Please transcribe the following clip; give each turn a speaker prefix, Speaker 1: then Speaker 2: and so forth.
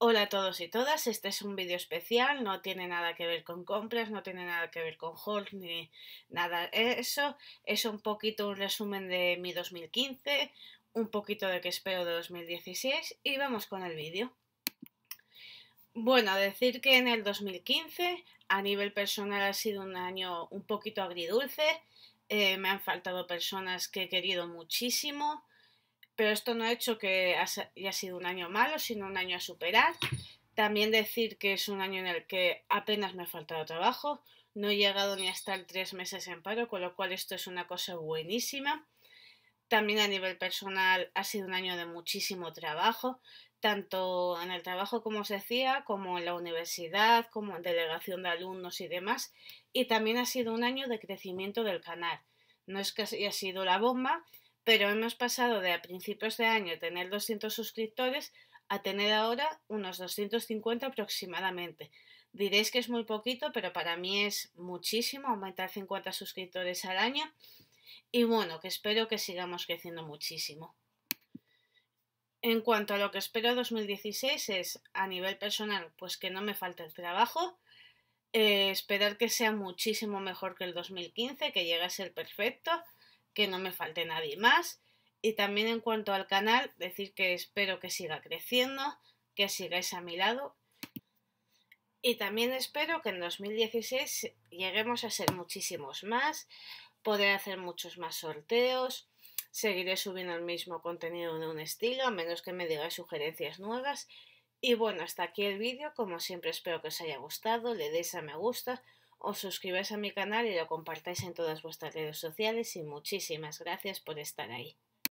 Speaker 1: Hola a todos y todas, este es un vídeo especial, no tiene nada que ver con compras, no tiene nada que ver con haul ni nada de eso, es un poquito un resumen de mi 2015, un poquito de que espero de 2016 y vamos con el vídeo. Bueno, decir que en el 2015 a nivel personal ha sido un año un poquito agridulce, eh, me han faltado personas que he querido muchísimo, pero esto no ha hecho que haya sido un año malo, sino un año a superar. También decir que es un año en el que apenas me ha faltado trabajo, no he llegado ni a estar tres meses en paro, con lo cual esto es una cosa buenísima. También a nivel personal ha sido un año de muchísimo trabajo, tanto en el trabajo como os decía, como en la universidad, como en delegación de alumnos y demás. Y también ha sido un año de crecimiento del canal. No es que haya sido la bomba, pero hemos pasado de a principios de año tener 200 suscriptores a tener ahora unos 250 aproximadamente. Diréis que es muy poquito, pero para mí es muchísimo aumentar 50 suscriptores al año. Y bueno, que espero que sigamos creciendo muchísimo. En cuanto a lo que espero 2016 es, a nivel personal, pues que no me falte el trabajo, eh, esperar que sea muchísimo mejor que el 2015, que llegue a ser perfecto, que no me falte nadie más. Y también en cuanto al canal, decir que espero que siga creciendo, que sigáis a mi lado. Y también espero que en 2016 lleguemos a ser muchísimos más, poder hacer muchos más sorteos, seguiré subiendo el mismo contenido de un estilo, a menos que me digáis sugerencias nuevas. Y bueno, hasta aquí el vídeo, como siempre espero que os haya gustado, le deis a me gusta, os suscribáis a mi canal y lo compartáis en todas vuestras redes sociales y muchísimas gracias por estar ahí.